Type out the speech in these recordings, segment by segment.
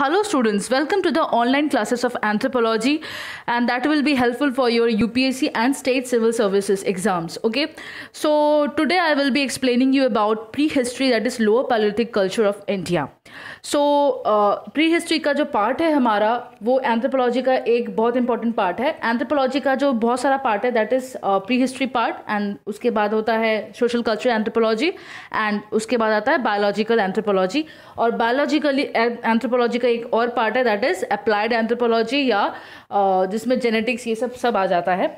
Hello students, welcome to the online classes of anthropology and that will be helpful for your UPSC and state civil services exams, okay? So today I will be explaining you about prehistory that is lower Paleolithic culture of India. So pre history का जो part है हमारा वो anthropology का एक बहुत important part है anthropology का जो बहुत सारा पार्ट है that is pre history part and उसके बाद होता है सोशल कल्चर एंथ्रोपोलॉजी एंड उसके बाद आता है बायोलॉजिकल एंथ्रोपोलॉजी और बायोलॉजिकली एंथ्रोपोलॉजी uh, का एक और पार्ट है दैट इज़ अप्लाइड एंथ्रोपोलॉजी या uh, जिसमें जेनेटिक्स ये सब सब आ जाता है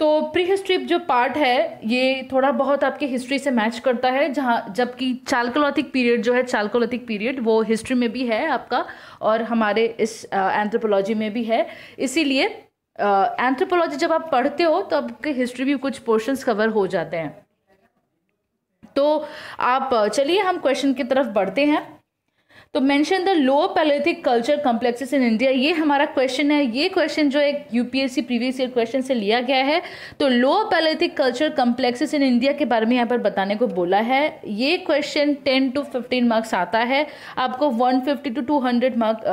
तो प्री हिस्ट्री जो पार्ट है ये थोड़ा बहुत आपके हिस्ट्री से मैच करता है जहाँ जबकि चालकोलोथिक पीरियड जो है चालकोलोथिक पीरियड वो हिस्ट्री में भी है आपका और हमारे इस एंथ्रोपोलॉजी में भी है इसीलिए एंथ्रोपोलॉजी जब आप पढ़ते हो तो आपके हिस्ट्री भी कुछ पोर्शंस कवर हो जाते हैं तो आप चलिए हम क्वेश्चन की तरफ बढ़ते हैं तो mention the lower paleolithic culture complexes in India ये हमारा क्वेश्चन है ये क्वेश्चन जो एक यूपीएससी प्रीवियस ईयर क्वेश्चन से लिया गया है तो lower paleolithic culture complexes in India के बारे में यहाँ पर बताने को बोला है ये question ten to fifteen marks आता है आपको one fifty to two hundred mark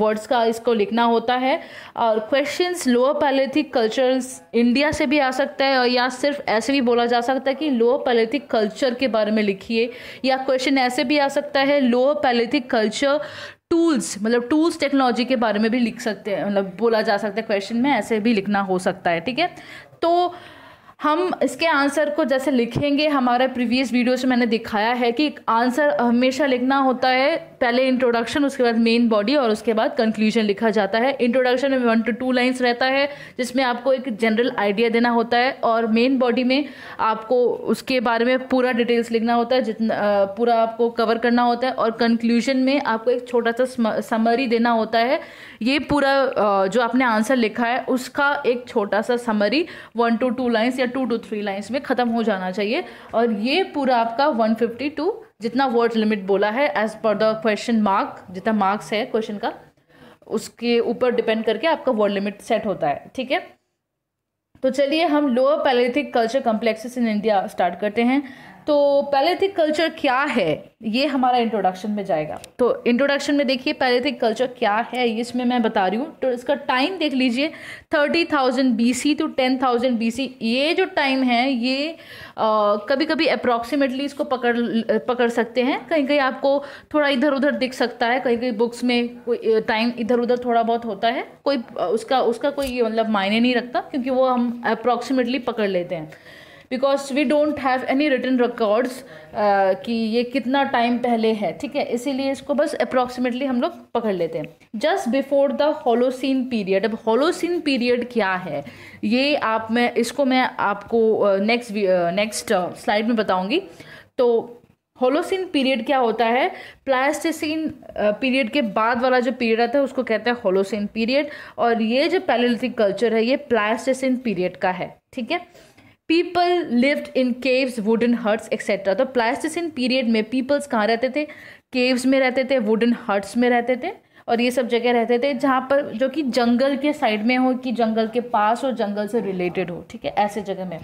words का इसको लिखना होता है और question lower paleolithic culture India से भी आ सकता है और या सिर्फ ऐसे भी बोला जा सकता है कि लोअर पैलेथिक कल्चर के बारे में लिखिए या क्वेश्चन ऐसे भी आ सकता है लोअर पैलेथिक कल्चर टूल्स मतलब टूल्स टेक्नोलॉजी के बारे में भी लिख सकते हैं मतलब बोला जा सकता है क्वेश्चन में ऐसे भी लिखना हो सकता है ठीक है तो हम इसके आंसर को जैसे लिखेंगे हमारे प्रीवियस वीडियो में मैंने दिखाया है कि आंसर हमेशा लिखना होता है पहले इंट्रोडक्शन उसके बाद मेन बॉडी और उसके बाद कंक्लूजन लिखा जाता है इंट्रोडक्शन में वन टू टू लाइन्स रहता है जिसमें आपको एक जनरल आइडिया देना होता है और मेन बॉडी में आपको उसके बारे में पूरा डिटेल्स लिखना होता है जितना पूरा आपको कवर करना होता है और कंक्लूजन में आपको एक छोटा सा समरी देना होता है ये पूरा जो आपने आंसर लिखा है उसका एक छोटा सा summary one to two lines या टू टू थ्री लाइन्स में ख़त्म हो जाना चाहिए और ये पूरा आपका वन फिफ्टी टू जितना वर्ड लिमिट बोला है as per the question mark जितना मार्क्स है क्वेश्चन का उसके ऊपर डिपेंड करके आपका वर्ड लिमिट सेट होता है ठीक है तो चलिए हम lower paleolithic culture complexes in India start करते हैं तो पैलेथिक कल्चर क्या है ये हमारा इंट्रोडक्शन में जाएगा तो इंट्रोडक्शन में देखिए पैलेथिक कल्चर क्या है इसमें मैं बता रही हूँ तो इसका टाइम देख लीजिए thirty thousand B C to ten thousand B C ये जो टाइम है ये आ, कभी कभी अप्रॉक्सीमेटली इसको पकड़ पकड़ सकते हैं कहीं कहीं आपको थोड़ा इधर उधर दिख सकता है कहीं कहीं बुक्स में कोई टाइम इधर उधर थोड़ा बहुत होता है कोई उसका उसका कोई मतलब मायने नहीं रखता क्योंकि वो हम अप्रॉक्सीमेटली पकड़ लेते हैं because we don't have any written records कि ये कितना टाइम पहले है ठीक है इसीलिए इसको बस अप्रॉक्सीमेटली हम लोग पकड़ लेते हैं just before the holocene period अब होलोसिन पीरियड क्या है ये आप मैं इसको मैं आपको नेक्स्ट नेक्स्ट स्लाइड में बताऊँगी तो होलोसिन पीरियड क्या होता है प्लास्टिसिन पीरियड uh, के बाद वाला जो पीरियड आता है उसको कहते हैं होलोसिन पीरियड और ये जो पैलिथिक कल्चर है ये प्लास्टिसिन पीरियड का है ठीक है people lived in caves wooden huts etcetera तो प्लास्टिसिन पीरियड में पीपल्स कहाँ रहते थे केव्स में रहते थे वुडन हर्ट्स में रहते थे और ये सब जगह रहते थे जहाँ पर जो कि जंगल के साइड में हो कि जंगल के पास हो जंगल से रिलेटेड हो ठीक है ऐसे जगह में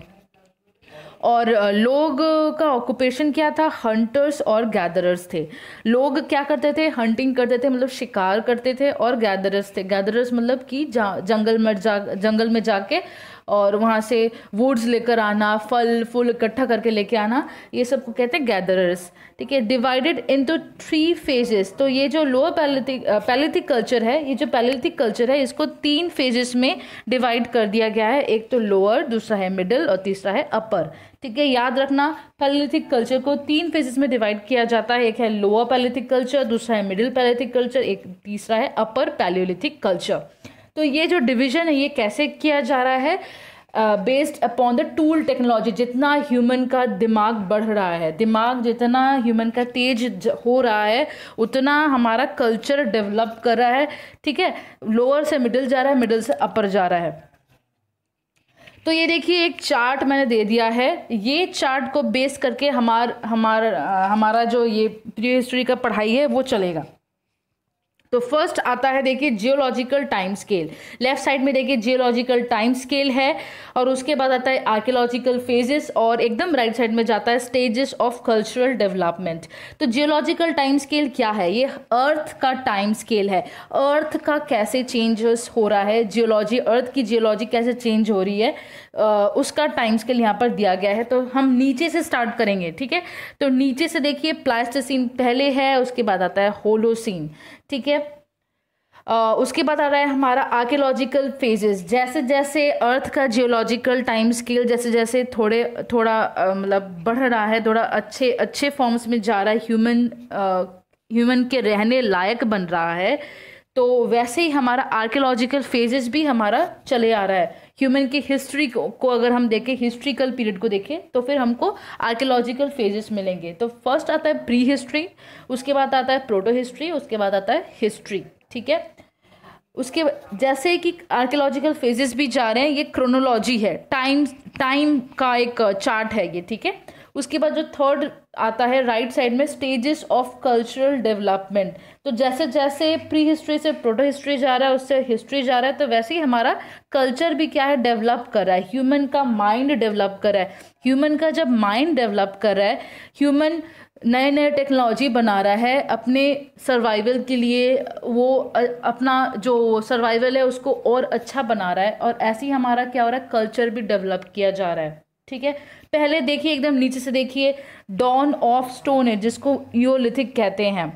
और लोग का ऑक्यूपेशन क्या था हंटर्स और गैदरर्स थे लोग क्या करते थे हंटिंग करते थे मतलब शिकार करते थे और गैदरर्स थे गैदरर्स मतलब कि जा जंगल में जा जंगल में जाके और वहाँ से वुड्स लेकर आना फल फूल इकट्ठा करके लेके आना ये सब को कहते हैं गैदरर्स ठीक है डिवाइडेड टू थ्री फेजेस तो ये जो लोअर पैलिथिक पैलिथिक कल्चर है ये जो पैलिथिक कल्चर है इसको तीन फेजेस में डिवाइड कर दिया गया है एक तो लोअर दूसरा है मिडल और तीसरा है अपर ठीक है याद रखना पैलिथिक कल्चर को तीन फेजेस में डिवाइड किया जाता है एक है लोअर पैलिथिक कल्चर दूसरा है मिडिल पैलिथिक कल्चर एक तीसरा है अपर पैलियोलिथिक कल्चर तो ये जो डिविज़न है ये कैसे किया जा रहा है based upon the tool technology जितना ह्यूमन का दिमाग बढ़ रहा है दिमाग जितना ह्यूमन का तेज हो रहा है उतना हमारा कल्चर डेवलप कर रहा है ठीक है लोअर से मिडिल जा रहा है मिडिल से अपर जा रहा है तो ये देखिए एक चार्ट मैंने दे दिया है ये चार्ट को बेस करके हमार हमारा हमारा जो ये प्री हिस्ट्री का पढ़ाई है वो चलेगा तो फर्स्ट आता है देखिए geological time scale left side में देखिए जियोलॉजिकल टाइम स्केल है और उसके बाद आता है आर्कियोलॉजिकल फेजेस और एकदम राइट साइड में जाता है स्टेजेस ऑफ कल्चरल डेवलपमेंट तो जियोलॉजिकल टाइम स्केल क्या है ये अर्थ का टाइम स्केल है अर्थ का कैसे चेंजेस हो रहा है जियोलॉजी अर्थ की जियोलॉजी कैसे चेंज हो रही है उसका टाइम स्केल यहाँ पर दिया गया है तो हम नीचे से स्टार्ट करेंगे ठीक है तो नीचे से देखिए प्लास्टिसिन पहले है उसके बाद आता है होलोसिन ठीक है उसके बाद आ रहा है हमारा आर्कियोलॉजिकल फेजेस जैसे जैसे अर्थ का जियोलॉजिकल टाइम स्केल जैसे जैसे थोड़े थोड़ा मतलब बढ़ रहा है थोड़ा अच्छे अच्छे फॉर्म्स में जा रहा है ह्यूमन ह्यूमन के रहने लायक बन रहा है तो वैसे ही हमारा आर्कियोलॉजिकल फेजेस भी हमारा चले आ रहा है ह्यूमन की हिस्ट्री को, को अगर हम देखें हिस्ट्रिकल पीरियड को देखें तो फिर हमको आर्कियोलॉजिकल फेजेस मिलेंगे तो फर्स्ट आता है प्री हिस्ट्री उसके बाद आता है प्रोटो हिस्ट्री उसके बाद आता है हिस्ट्री ठीक है उसके जैसे कि आर्कियोलॉजिकल फेजेस भी जा रहे हैं ये क्रोनोलॉजी है टाइम टाइम का एक चार्ट है ये ठीक है उसके बाद जो थर्ड आता है राइट right साइड में स्टेजेस ऑफ कल्चरल डेवलपमेंट तो जैसे जैसे प्री हिस्ट्री से प्रोटो हिस्ट्री जा रहा है उससे हिस्ट्री जा रहा है तो वैसे ही हमारा कल्चर भी क्या है डेवलप कर रहा है ह्यूमन का माइंड डेवलप कर रहा है ह्यूमन का जब माइंड डेवलप कर रहा है ह्यूमन नए नए टेक्नोलॉजी बना रहा है अपने सर्वाइवल के लिए वो अपना जो सर्वाइवल है उसको और अच्छा बना रहा है और ऐसे ही हमारा क्या हो रहा है कल्चर भी डेवलप किया जा रहा है ठीक है पहले देखिए एकदम नीचे से देखिए डॉन ऑफ स्टोन है जिसको योलिथिक कहते हैं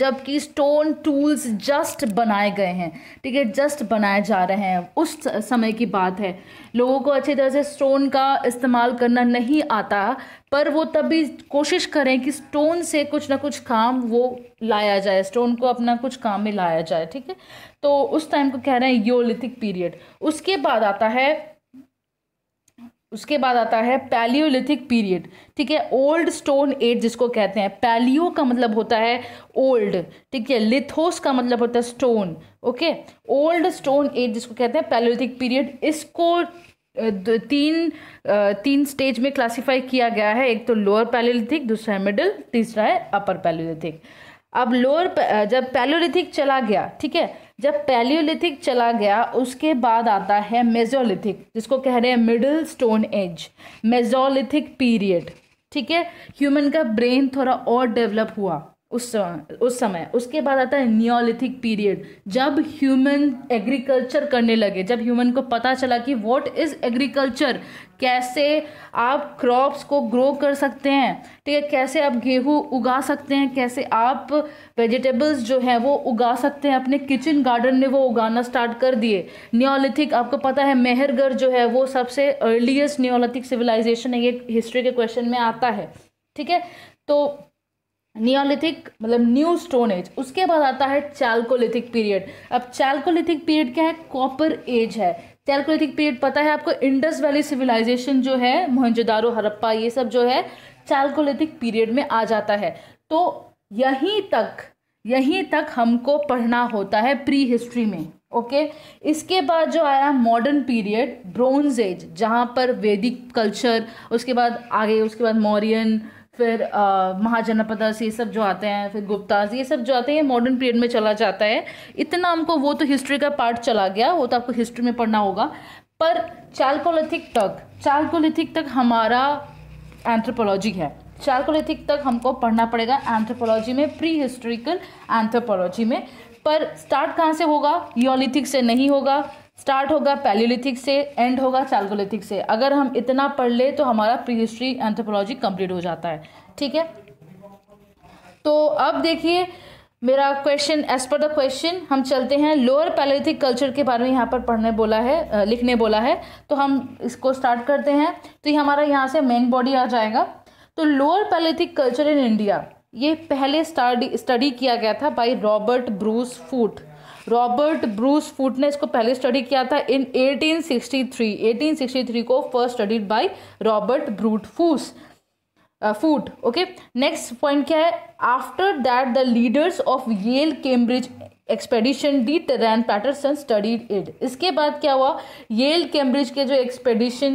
जबकि स्टोन टूल्स जस्ट बनाए गए हैं ठीक है जस्ट बनाए जा रहे हैं उस समय की बात है लोगों को अच्छी तरह से स्टोन का इस्तेमाल करना नहीं आता पर वो तभी कोशिश करें कि स्टोन से कुछ ना कुछ काम वो लाया जाए स्टोन को अपना कुछ काम में लाया जाए ठीक है तो उस टाइम को कह रहे हैं योलिथिक पीरियड उसके बाद आता है उसके बाद आता है पैलियोलिथिक पीरियड ठीक है ओल्ड स्टोन एज जिसको कहते हैं पैलियो का मतलब होता है ओल्ड ठीक है लिथोस का मतलब होता है stone okay old stone age जिसको कहते हैं पैलियोलिथिक पीरियड इसको तीन तीन स्टेज में क्लासिफाई किया गया है एक तो लोअर पैलियोलिथिक दूसरा है मिडल तीसरा है अपर पैलियोलिथिक अब लोअर जब पैलोलिथिक चला गया ठीक है जब पैलियोलिथिक चला गया उसके बाद आता है मेजोलिथिक जिसको कह रहे हैं middle stone age mesolithic period ठीक है ह्यूमन का ब्रेन थोड़ा और डेवलप हुआ उस समय उस समय उसके बाद आता है न्योलिथिक पीरियड जब ह्यूमन एग्रीकल्चर करने लगे जब ह्यूमन को पता चला कि व्हाट इज़ एग्रीकल्चर कैसे आप क्रॉप्स को ग्रो कर सकते हैं ठीक है कैसे आप गेहूँ उगा सकते हैं कैसे आप वेजिटेबल्स जो हैं वो उगा सकते हैं अपने किचन गार्डन में वो उगाना स्टार्ट कर दिए न्योलिथिक आपको पता है मेहरगढ़ जो है वो सबसे अर्लीस्ट न्योलिथिक सिविलाइजेशन है ये हिस्ट्री के क्वेश्चन में आता है ठीक है तो नियोलिथिक मतलब न्यू स्टोन एज उसके बाद आता है चैल्कोलिथिक पीरियड अब चैल्कोलिथिक पीरियड क्या है कॉपर एज है कैलकुलेटिक पीरियड पता है आपको इंडस वैली सिविलाइजेशन जो है मोहनजोदारो हरप्पा ये सब जो है कैलकोलिथिक पीरियड में आ जाता है तो यहीं तक यहीं तक हमको पढ़ना होता है प्री हिस्ट्री में ओके इसके बाद जो आया मॉडर्न पीरियड ब्रोंज एज जहाँ पर वैदिक कल्चर उसके बाद आगे उसके बाद मौर्यन फिर महाजनपदस ये सब जो आते हैं फिर गुप्ताज ये सब जो आते हैं मॉडर्न पीरियड में चला जाता है इतना हमको वो तो हिस्ट्री का पार्ट चला गया वो तो आपको हिस्ट्री में पढ़ना होगा पर चालकोलिथिक तक चालकोलिथिक तक हमारा एंथ्रोपोलॉजी है चालकोलिथिक तक हमको पढ़ना पड़ेगा एंथ्रोपोलॉजी में प्री हिस्टोरिकल एंथ्रोपोलॉजी में पर स्टार्ट कहाँ से होगा योलिथिक से नहीं होगा स्टार्ट होगा पैलियोलिथिक से एंड होगा चालकोलिथिक से अगर हम इतना पढ़ ले तो हमारा प्री हिस्ट्री एंथ्रोपोलॉजी कंप्लीट हो जाता है ठीक है तो अब देखिए मेरा question as per the question हम चलते हैं लोअर पैलोलिथिक कल्चर के बारे में यहाँ पर पढ़ने बोला है लिखने बोला है तो हम इसको स्टार्ट करते हैं तो ये यह हमारा यहाँ से मेन बॉडी आ जाएगा तो lower palaeolithic culture in India ये पहले स्टडी स्टडी किया गया था by Robert Bruce Foote Robert Bruce Foote ने इसको पहले स्टडी किया था इन 1863 1863 को first studied by Robert Bruce Foote Foote okay next point क्या है after that the leaders of Yale Cambridge expedition De Terra and Paterson studied it इसके बाद क्या हुआ येल कैम्ब्रिज के जो एक्सपेडिशन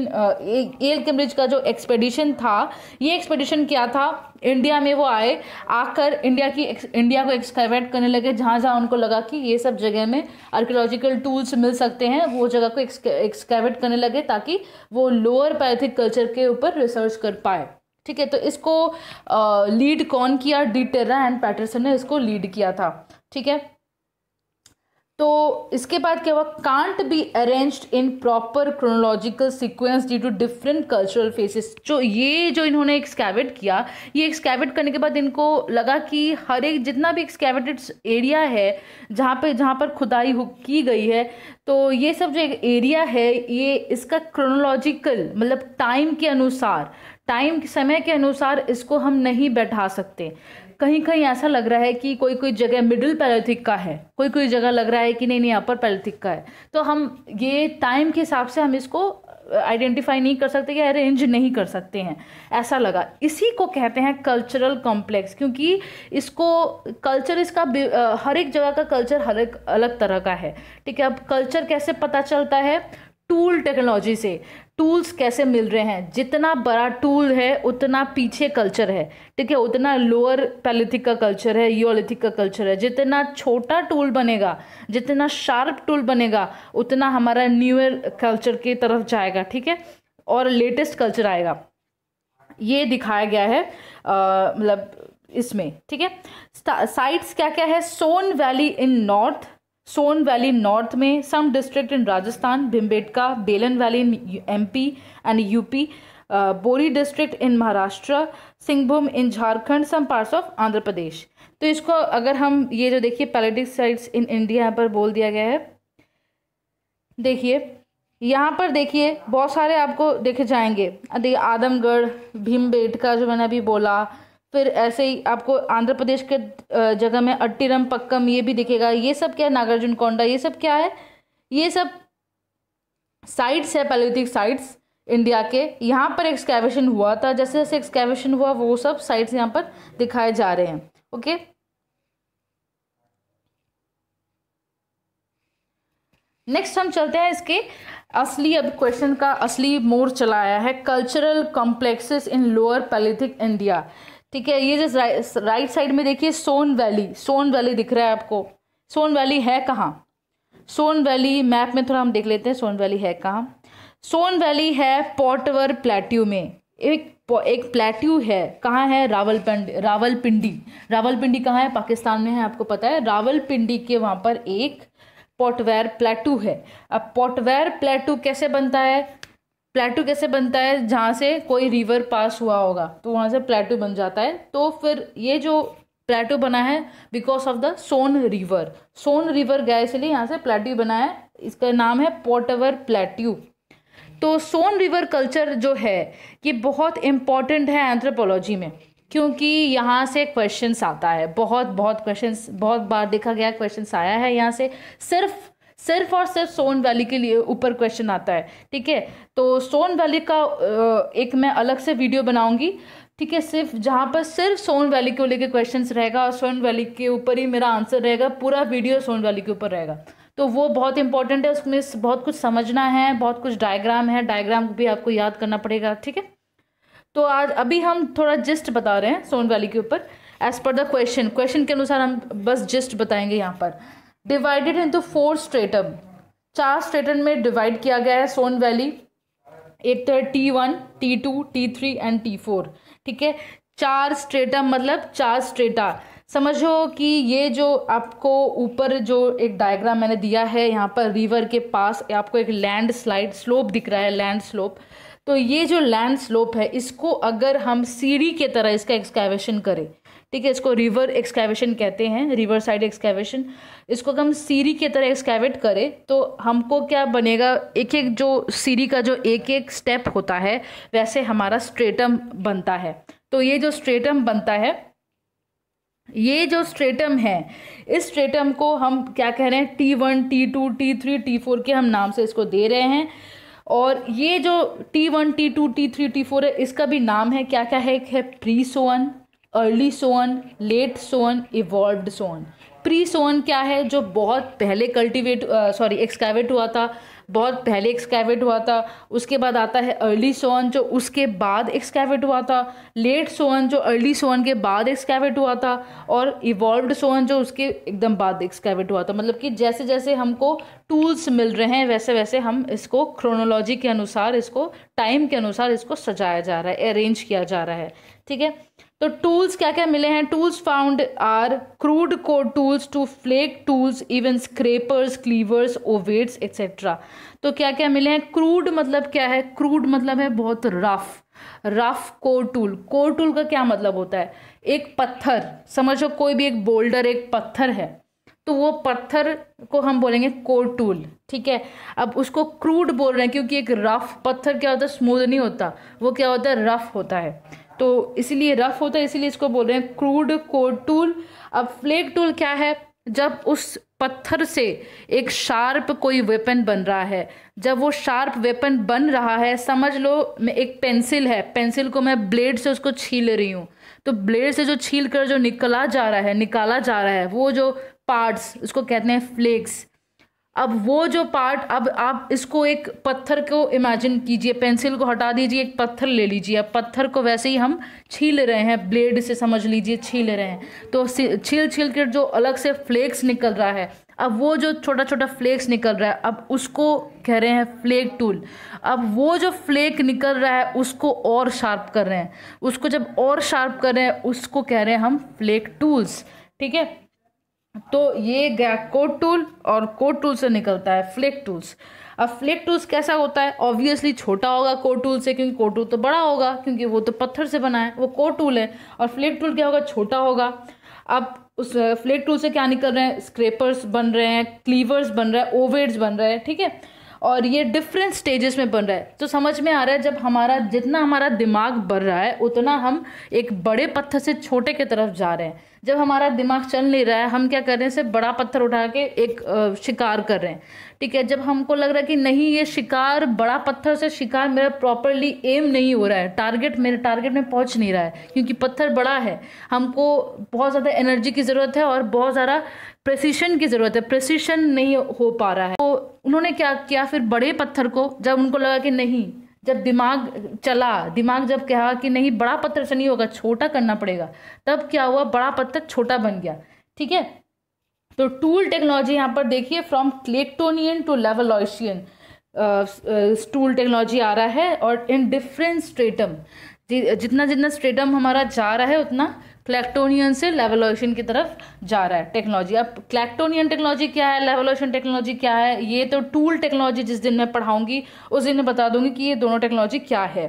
येल कैम्ब्रिज का जो एक्सपेडिशन था ये एक्सपेडिशन क्या था इंडिया में वो आए आकर इंडिया की इंडिया को एक्सकवेट करने लगे जहाँ जहाँ उनको लगा कि ये सब जगह में आर्कोलॉजिकल टूल्स मिल सकते हैं वो जगह को एक्सकवेट करने लगे ताकि वो लोअर पैथिक कल्चर के ऊपर रिसर्च कर पाए ठीक है तो इसको लीड कौन किया डी टेरा एंड पैटरसन ने इसको लीड किया था ठीक है तो इसके बाद क्या हुआ can't be arranged in proper chronological sequence due to different cultural phases जो ये जो इन्होंने एक्सकैवेट किया ये एक्सकैवेट करने के बाद इनको लगा कि हर एक जितना भी एक्सकैवेटेड एरिया है जहाँ पे जहाँ पर खुदाई की गई है तो ये सब जो एक एरिया है ये इसका क्रोनोलॉजिकल मतलब टाइम के अनुसार टाइम समय के अनुसार इसको हम नहीं बैठा सकते कहीं कहीं ऐसा लग रहा है कि कोई कोई जगह मिडिल पैलेथिक का है कोई कोई जगह लग रहा है कि नहीं नहीं अपर पैलेथिक का है तो हम ये टाइम के हिसाब से हम इसको आइडेंटिफाई नहीं कर सकते या अरेंज नहीं कर सकते हैं ऐसा लगा इसी को कहते हैं कल्चरल कॉम्प्लेक्स क्योंकि इसको कल्चर इसका हर एक जगह का कल्चर हर एक अलग तरह का है ठीक है अब कल्चर कैसे पता चलता है टूल टेक्नोलॉजी से टूल्स कैसे मिल रहे हैं जितना बड़ा टूल है उतना पीछे कल्चर है ठीक है उतना लोअर पैलिथिक का कल्चर है योलिथिक का कल्चर है जितना छोटा टूल बनेगा जितना शार्प टूल बनेगा उतना हमारा न्यूअर कल्चर की तरफ जाएगा ठीक है और लेटेस्ट कल्चर आएगा ये दिखाया गया है मतलब इसमें ठीक है साइट्स क्या क्या है Soan valley in north Soan valley north में some district in Rajasthan Bhimbetka Belan valley in P and UP Bori district in Maharashtra Singhbhum in Jharkhand some parts of Andhra Pradesh तो इसको अगर हम ये जो देखिए पैलेटिक साइट्स इन इंडिया यहाँ पर बोल दिया गया है देखिए यहाँ पर देखिए बहुत सारे आपको देखे जाएंगे देखिए आदमगढ़ भीमबेटका जो मैंने अभी बोला फिर ऐसे ही आपको आंध्र प्रदेश के जगह में अट्टीरम पक्कम ये भी दिखेगा ये सब क्या है नागार्जुन कोंडा ये सब क्या है ये सब साइट्स है पैलिथिक साइट्स इंडिया के यहाँ पर एक्सकैवेशन हुआ था जैसे जैसे एक्सकैवेशन हुआ वो सब साइट्स यहाँ पर दिखाए जा रहे हैं ओके नेक्स्ट हम चलते हैं इसके असली अब क्वेश्चन का असली मोड़ चलाया है cultural complexes in lower palaeolithic India ठीक है ये जो राइट साइड में देखिए सोन वैली सोन वैली दिख रहा है आपको सोन वैली है कहाँ सोन वैली मैप में थोड़ा हम देख लेते हैं सोन वैली है कहाँ सोन वैली है पोटवर प्लेट्यू में एक एक प्लेट्यू है कहाँ है रावलपिंड रावलपिंडी रावलपिंडी कहाँ है पाकिस्तान में है आपको पता है रावलपिंडी के वहाँ पर एक पोटवेर प्लेटू है अब पोटवेर प्लेटू कैसे बनता है प्लेटू कैसे बनता है जहाँ से कोई रिवर पास हुआ होगा तो वहाँ से प्लेटू बन जाता है तो फिर ये जो प्लेटू बना है because of the Son river Son river गया इसलिए यहाँ से प्लेट्यू बना है इसका नाम है पोटवर प्लेट्यू तो सोन रिवर कल्चर जो है ये बहुत इम्पॉर्टेंट है एंथ्रोपोलॉजी में क्योंकि यहाँ से क्वेश्चंस आता है बहुत बहुत क्वेश्चंस बहुत बार देखा गया क्वेश्चंस आया है यहाँ से सिर्फ सिर्फ और सिर्फ सोन वैली के लिए ऊपर क्वेश्चन आता है ठीक है तो सोन वैली का एक मैं अलग से वीडियो बनाऊंगी ठीक है सिर्फ जहाँ पर सिर्फ सोन वैली को लेके क्वेश्चंस रहेगा और सोन वैली के ऊपर ही मेरा आंसर रहेगा पूरा वीडियो सोन वैली के ऊपर रहेगा तो वो बहुत इंपॉर्टेंट है उसमें बहुत कुछ समझना है बहुत कुछ डायग्राम है डायग्राम भी आपको याद करना पड़ेगा ठीक है तो आज अभी हम थोड़ा जिस्ट बता रहे हैं सोन वैली के ऊपर as per the question question के अनुसार हम बस जिस्ट बताएंगे यहाँ पर डिवाइडेड इंटू फोर स्ट्रेटम चार स्ट्रेटम में डिवाइड किया गया है सोन वैली एक तो है T one T two T three and T four ठीक है चार स्ट्रेटम मतलब चार स्ट्रेटा समझो कि ये जो आपको ऊपर जो एक डायग्राम मैंने दिया है यहाँ पर रिवर के पास आपको एक लैंड स्लाइड स्लोप दिख रहा है लैंड स्लोप तो ये जो लैंड स्लोप है इसको अगर हम सीढ़ी के तरह इसका एक्सकैवेशन करें ठीक है इसको रिवर एक्सकैवेशन कहते हैं रिवर साइड एक्सकैवेशन इसको अगर हम सीरी की तरह एक्सकैवेट करें तो हमको क्या बनेगा एक एक जो सीरी का जो एक एक स्टेप होता है वैसे हमारा स्ट्रेटम बनता है तो ये जो स्ट्रेटम बनता है ये जो स्ट्रेटम है इस स्ट्रेटम को हम क्या कह रहे हैं T one T two T three T four के हम नाम से इसको दे रहे हैं और ये जो T one T two T three T four है इसका भी नाम है क्या क्या है एक है Soan early Soan late Soan evolved Soan pre Soan क्या है जो बहुत पहले कल्टिवेट सॉरी एक्सकैवेट हुआ था बहुत पहले एक्सकैवेट हुआ था उसके बाद आता है अर्ली सोन जो उसके बाद एक्सकैवेट हुआ था लेट सोन जो अर्ली सोन के बाद एक्सकैवेट हुआ था और इवॉल्व सोन जो उसके एकदम बाद एक्सकैवेट हुआ था मतलब कि जैसे जैसे हमको टूल्स मिल रहे हैं वैसे वैसे हम इसको क्रोनोलॉजी के अनुसार इसको टाइम के अनुसार इसको सजाया जा रहा है अरेंज किया जा रहा है ठीक है तो टूल्स क्या क्या मिले हैं tools found are crude core tools to flake tools even scrapers cleavers ovates etcetera तो क्या क्या मिले हैं क्रूड मतलब क्या है क्रूड मतलब है बहुत rough rough core tool core tool का क्या मतलब होता है एक पत्थर समझो कोई भी एक बोल्डर एक पत्थर है तो वो पत्थर को हम बोलेंगे कोर टूल ठीक है अब उसको क्रूड बोल रहे हैं क्योंकि एक रफ पत्थर क्या होता है स्मूथ नहीं होता वो क्या होता है रफ होता है तो इसीलिए रफ़ होता है इसीलिए इसको बोल रहे हैं क्रूड कोड टूल अब फ्लेक टूल क्या है जब उस पत्थर से एक शार्प कोई वेपन बन रहा है जब वो शार्प वेपन बन रहा है समझ लो मैं एक पेंसिल है पेंसिल को मैं ब्लेड से उसको छील रही हूँ तो ब्लेड से जो छील कर जो निकला जा रहा है निकाला जा रहा है वो जो पार्ट्स उसको कहते हैं फ्लेक्स अब वो जो पार्ट अब आप इसको एक पत्थर को इमेजिन कीजिए पेंसिल को हटा दीजिए एक पत्थर ले लीजिए अब पत्थर को वैसे ही हम छील रहे हैं ब्लेड से समझ लीजिए छील रहे हैं तो छील छील कर जो अलग से फ्लेक्स निकल रहा है अब वो जो छोटा छोटा फ्लेक्स निकल रहा है अब उसको कह रहे हैं फ्लेक टूल अब वो जो फ्लेक निकल रहा है उसको और शार्प कर रहे हैं उसको जब और शार्प कर रहे हैं उसको कह रहे हैं हम फ्लेक टूल्स ठीक है तो ये गया कोड टूल और कोड टूल से निकलता है फ्लेक टूल्स अब फ्लेक टूल्स कैसा होता है ऑब्वियसली छोटा होगा कोड टूल से क्योंकि कोड टूल तो बड़ा होगा क्योंकि वो तो पत्थर से बना है वो कोड टूल है और फ्लेक टूल क्या होगा छोटा होगा अब उस फ्लेक टूल से क्या निकल रहे हैं स्क्रेपर्स बन रहे हैं क्लीवर्स बन रहे हैं ओवेड्स बन रहे हैं ठीक है और ये डिफरेंट स्टेजेस में बन रहा है तो समझ में आ रहा है जब हमारा जितना हमारा दिमाग बढ़ रहा है उतना हम एक बड़े पत्थर से छोटे की तरफ जा रहे हैं जब हमारा दिमाग चल नहीं रहा है हम क्या कर रहे हैं बड़ा पत्थर उठा के एक शिकार कर रहे हैं ठीक है जब हमको लग रहा है कि नहीं ये शिकार बड़ा पत्थर से शिकार मेरा प्रॉपरली एम नहीं हो रहा है टारगेट मेरे टारगेट में पहुंच नहीं रहा है क्योंकि पत्थर बड़ा है हमको बहुत ज़्यादा एनर्जी की ज़रूरत है और बहुत ज़्यादा प्रेसिशन की ज़रूरत है प्रेसिशन नहीं हो पा रहा है तो उन्होंने क्या किया फिर बड़े पत्थर को जब उनको लगा कि नहीं जब दिमाग चला दिमाग जब कहा कि नहीं बड़ा पत्थर से नहीं होगा छोटा करना पड़ेगा तब क्या हुआ बड़ा पत्थर छोटा बन गया ठीक है तो टूल टेक्नोलॉजी यहाँ पर देखिए from Clactonian to Levalloisian tool technology आ रहा है और इन डिफरेंट स्ट्रेटम जितना जितना स्ट्रेटम हमारा जा रहा है उतना क्लैक्टोनियन से लेवोल्यूशन की तरफ जा रहा है टेक्नोलॉजी अब क्लैक्टोनियन टेक्नोलॉजी क्या है लेवोल्यूशन टेक्नोलॉजी क्या है ये तो टूल टेक्नोलॉजी जिस दिन मैं पढ़ाऊंगी उस दिन मैं बता दूंगी कि ये दोनों टेक्नोलॉजी क्या है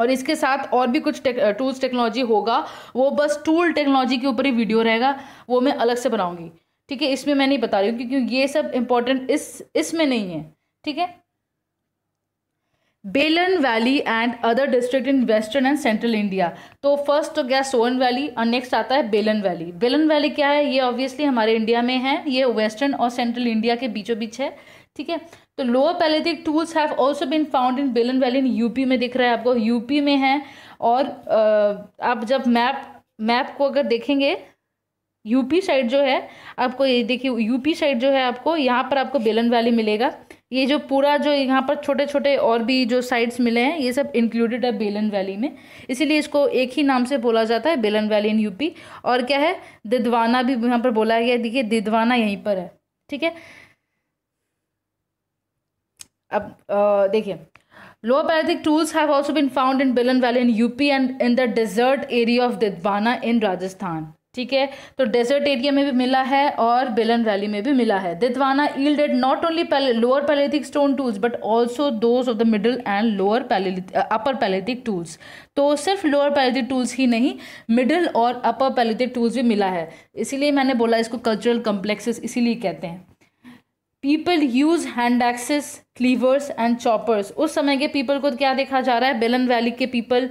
और इसके साथ और भी कुछ टेक, टूल्स टेक्नोलॉजी होगा वो बस टूल टेक्नोलॉजी के ऊपर ही वीडियो रहेगा वो मैं अलग से बनाऊंगी ठीक है इसमें मैं नहीं बता रही हूँ क्योंकि ये सब इम्पोर्टेंट इस इसमें नहीं है ठीक है Belan valley and other district in western and central India तो फर्स्ट तो गया सोन वैली और नेक्स्ट आता है बेलन वैली बेलन वैली क्या है ये ऑब्वियसली हमारे इंडिया में है ये वेस्टर्न और सेंट्रल इंडिया के बीचों बीच है ठीक है तो lower palaeolithic tools have also been found in Belan valley in UP में दिख रहा है आपको यूपी में है और आप जब मैप मैप को अगर देखेंगे यूपी साइड जो है आपको ये देखिए यूपी साइड जो है आपको यहाँ पर आपको बेलन वैली मिलेगा ये जो पूरा जो यहाँ पर छोटे छोटे और भी जो साइट्स मिले हैं ये सब इंक्लूडेड है बेलन वैली में इसीलिए इसको एक ही नाम से बोला जाता है बेलन वैली इन यूपी और क्या है दिदवाना भी यहाँ पर बोला गया देखिए दिदवाना यहीं पर है ठीक है अब देखिए Lower Paleolithic tools have also been found in Bilan valley in UP and in the desert area of Didwana in Rajasthan ठीक है तो डेजर्ट एरिया में भी मिला है और बेलन वैली में भी मिला है Didwana yielded not only lower palaeolithic stone tools but also those of the middle and lower upper palaeolithic tools तो सिर्फ लोअर पैलेथिक टूल्स ही नहीं मिडिल और अपर पैलेथिक टूल्स भी मिला है इसीलिए मैंने बोला इसको कल्चरल कम्प्लेक्सेस इसीलिए कहते हैं people use hand axes cleavers and choppers उस समय के पीपल को क्या देखा जा रहा है बेलन वैली के पीपल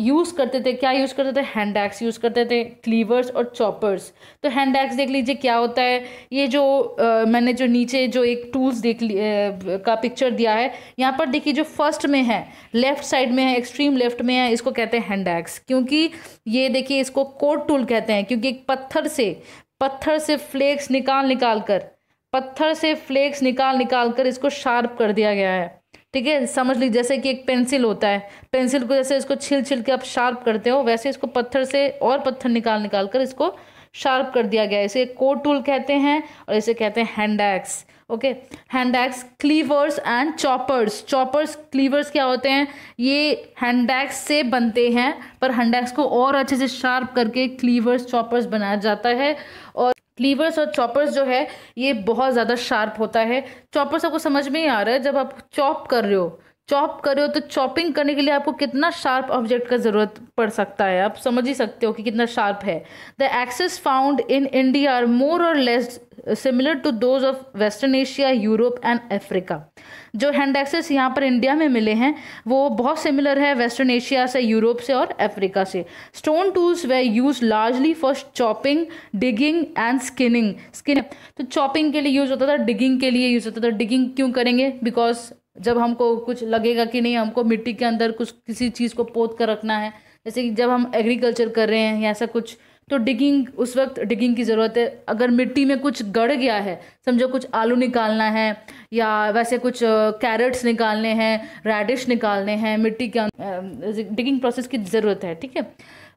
यूज़ uh, करते थे क्या यूज़ करते थे हैंड एक्स यूज़ करते थे क्लीवर्स और चॉपर्स तो हैंड एक्स देख लीजिए क्या होता है ये जो uh, मैंने जो नीचे जो एक टूल्स देख uh, का पिक्चर दिया है यहाँ पर देखिए जो फर्स्ट में है लेफ्ट साइड में है एक्सट्रीम लेफ्ट में है इसको कहते हैं हैंड एक्स क्योंकि ये देखिए इसको कोट टूल कहते हैं क्योंकि एक पत्थर से पत्थर से फ्लेक्स निकाल निकाल कर पत्थर से फ्लेक्स निकाल निकाल कर इसको शार्प कर दिया गया है ठीक है समझ लीजिए जैसे कि एक पेंसिल होता है पेंसिल को जैसे इसको छिल छिल के आप शार्प करते हो वैसे इसको पत्थर से और पत्थर निकाल निकाल कर इसको शार्प कर दिया गया है इसे को टूल कहते हैं और इसे कहते हैं hand axe okay hand axe cleavers and choppers choppers cleavers क्या होते हैं ये हैंड एक्स से बनते हैं पर हैंड एक्स को और अच्छे से शार्प करके क्लीवर्स चॉपर्स बनाया जाता है क्लीवर्स और चॉपर्स जो है ये बहुत ज़्यादा शार्प होता है चॉपर्स आपको समझ में ही आ रहा है जब आप चॉप कर रहे हो चॉप कर रहे हो तो चॉपिंग करने के लिए आपको कितना शार्प ऑब्जेक्ट का ज़रूरत पड़ सकता है आप समझ ही सकते हो कि कितना शार्प है the axes found in India are more or less similar to those of western Asia Europe and Africa जो हैंड एक्सेस यहाँ पर इंडिया में मिले हैं वो बहुत सिमिलर है वेस्टर्न एशिया से यूरोप से और अफ्रीका से stone tools they use largely for chopping digging and skinning skin तो चॉपिंग के लिए यूज़ होता था डिगिंग के लिए यूज़ होता था डिगिंग क्यों करेंगे बिकॉज जब हमको कुछ लगेगा कि नहीं हमको मिट्टी के अंदर कुछ किसी चीज़ को पोत कर रखना है जैसे कि जब हम एग्रीकल्चर कर रहे हैं या ऐसा कुछ तो डिगिंग उस वक्त डिगिंग की ज़रूरत है अगर मिट्टी में कुछ गड़ गया है समझो कुछ आलू निकालना है या वैसे कुछ कैरेट्स निकालने हैं रेडिश निकालने हैं मिट्टी के डिगिंग प्रोसेस की ज़रूरत है ठीक है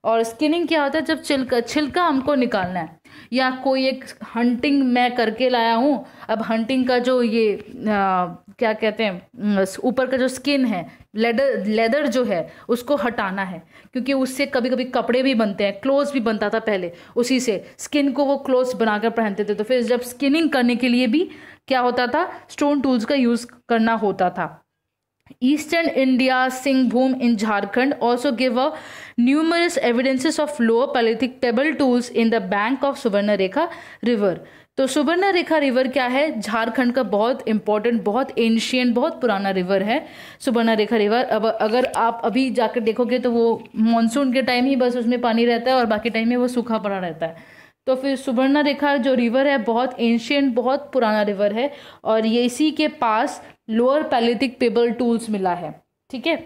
और स्किनिंग क्या होता है जब छिलका छिलका हमको निकालना है या कोई एक हंटिंग मैं करके लाया हूँ अब हंटिंग का जो ये आ, क्या कहते हैं ऊपर का जो स्किन है लेदर लेदर जो है उसको हटाना है क्योंकि उससे कभी कभी कपड़े भी बनते हैं क्लोज भी बनता था पहले उसी से स्किन को वो क्लोज बनाकर पहनते थे तो फिर जब स्किनिंग करने के लिए भी क्या होता था स्टोन टूल्स का यूज़ करना होता था eastern India Singhbhum in Jharkhand also give a numerous evidences of lower palaeolithic pebble tools in the bank of Subarnarekha river तो सुबर्णा रेखा रिवर क्या है झारखंड का बहुत इंपॉर्टेंट बहुत एंशियंट बहुत पुराना रिवर है सुबर्णा रेखा रिवर अब अगर आप अभी जाकर देखोगे तो वो मानसून के टाइम ही बस उसमें पानी रहता है और बाकी टाइम में वो सूखा पड़ा रहता है तो फिर सुबर्णा रेखा जो रिवर है बहुत एंशियंट बहुत पुराना रिवर है और ये इसी के पास लोअर पैलेटिक पेबल टूल्स मिला है ठीक है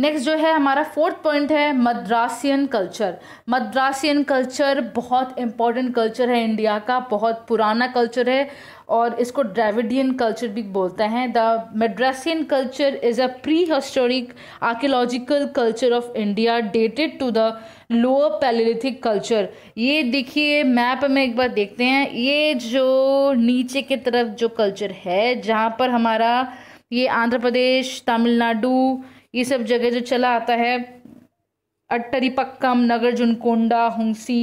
नेक्स्ट जो है हमारा फोर्थ पॉइंट है मद्रासियन कल्चर मद्रासियन कल्चर बहुत इम्पॉर्टेंट कल्चर है इंडिया का बहुत पुराना कल्चर है और इसको ड्रेविडियन कल्चर भी बोलते हैं the Madrasian culture is a prehistoric archaeological culture of India dated to the lower palaeolithic culture ये देखिए मैप में एक बार देखते हैं ये जो नीचे की तरफ जो कल्चर है जहाँ पर हमारा ये आंध्र प्रदेश तमिलनाडु ये सब जगह जो चला आता है नगर नगरजुनकोंडा हुंसी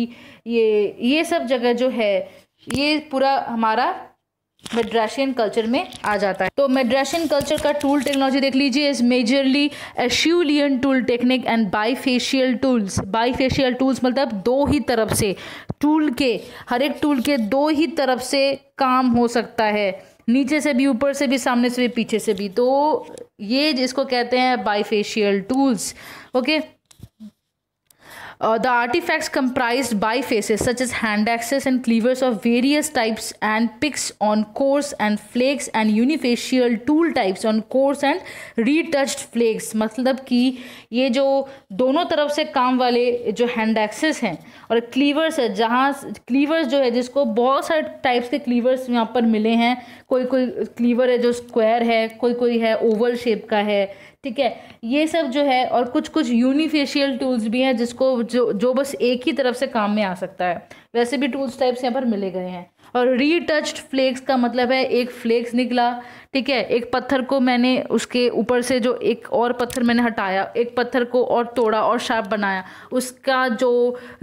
ये ये सब जगह जो है ये पूरा हमारा मेड्राशियन कल्चर में आ जाता है तो मेड्राशियन कल्चर का टूल टेक्नोलॉजी देख लीजिए is majorly Acheulian tool technique and bifacial tools bifacial tools मतलब दो ही तरफ से टूल के हर एक टूल के दो ही तरफ से काम हो सकता है नीचे से भी ऊपर से भी सामने से भी पीछे से भी तो ये जिसको कहते हैं bifacial tools okay the artifacts comprise bifaces such as hand axes and cleavers of various types and picks on cores and flakes and unifacial tool types on cores and retouched flakes मतलब कि ये जो दोनों तरफ से काम वाले जो हैंड एक्सेस हैं और क्लीवर्स है जहाँ क्लीवर्स जो है जिसको बहुत सारे टाइप्स के क्लीवर्स यहाँ पर मिले हैं कोई कोई क्लीवर है जो स्क्वायर है कोई कोई है ओवल शेप का है ठीक है ये सब जो है और कुछ कुछ यूनिफेशियल टूल्स भी हैं जिसको जो जो बस एक ही तरफ से काम में आ सकता है वैसे भी टूल्स टाइप्स यहाँ पर मिले गए हैं और रीटच्ड फ्लेक्स का मतलब है एक फ्लेक्स निकला ठीक है एक पत्थर को मैंने उसके ऊपर से जो एक और पत्थर मैंने हटाया एक पत्थर को और तोड़ा और शार्प बनाया उसका जो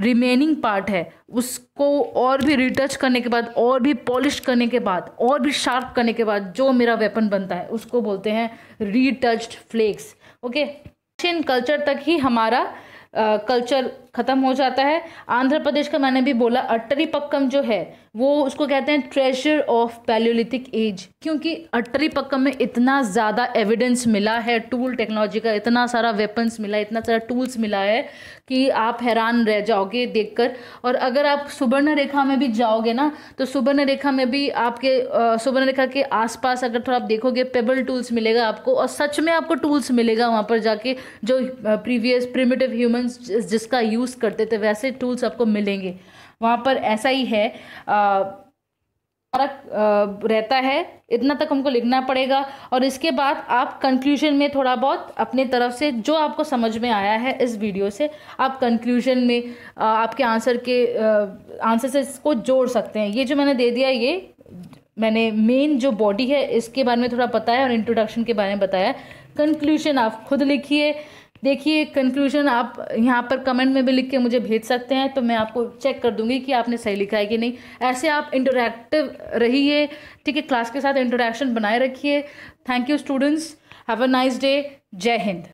रिमेनिंग पार्ट है उसको और भी रिटच करने के बाद और भी पॉलिश करने के बाद और भी शार्प करने के बाद जो मेरा वेपन बनता है उसको बोलते हैं रीटच्ड फ्लेक्स ओके चीन कल्चर तक ही हमारा कल्चर ख़त्म हो जाता है आंध्र प्रदेश का मैंने भी बोला अट्टरी पक्कम जो है वो उसको कहते हैं ट्रेजर ऑफ पैलियोलिथिक एज क्योंकि अट्टरी पक्कम में इतना ज़्यादा एविडेंस मिला है टूल टेक्नोलॉजी का इतना सारा वेपन्स मिला इतना सारा टूल्स मिला है कि आप हैरान रह जाओगे देखकर और अगर आप सुबर्ण रेखा में भी जाओगे ना तो सुबर्ण रेखा में भी आपके सुबर्ण रेखा के आसपास अगर थोड़ा आप देखोगे पेबल टूल्स मिलेगा आपको और सच में आपको टूल्स मिलेगा वहाँ पर जाके जो प्रीवियस प्रिमिटिव ह्यूमंस जिसका यूज़ करते थे वैसे टूल्स आपको मिलेंगे वहाँ पर ऐसा ही है फर्क रहता है इतना तक हमको लिखना पड़ेगा और इसके बाद आप कंक्लूजन में थोड़ा बहुत अपने तरफ से जो आपको समझ में आया है इस वीडियो से आप कंक्लूजन में आपके आंसर के आंसर से इसको जोड़ सकते हैं ये जो मैंने दे दिया ये मैंने मेन जो बॉडी है इसके बारे में थोड़ा बताया और इंट्रोडक्शन के बारे में बताया कंक्लूजन आप खुद लिखिए देखिए कंक्लूजन आप यहाँ पर कमेंट में भी लिख के मुझे भेज सकते हैं तो मैं आपको चेक कर दूंगी कि आपने सही लिखा है कि नहीं ऐसे आप इंटरेक्टिव रहिए ठीक है क्लास के साथ इंटरेक्शन बनाए रखिए thank you students have a nice day जय हिंद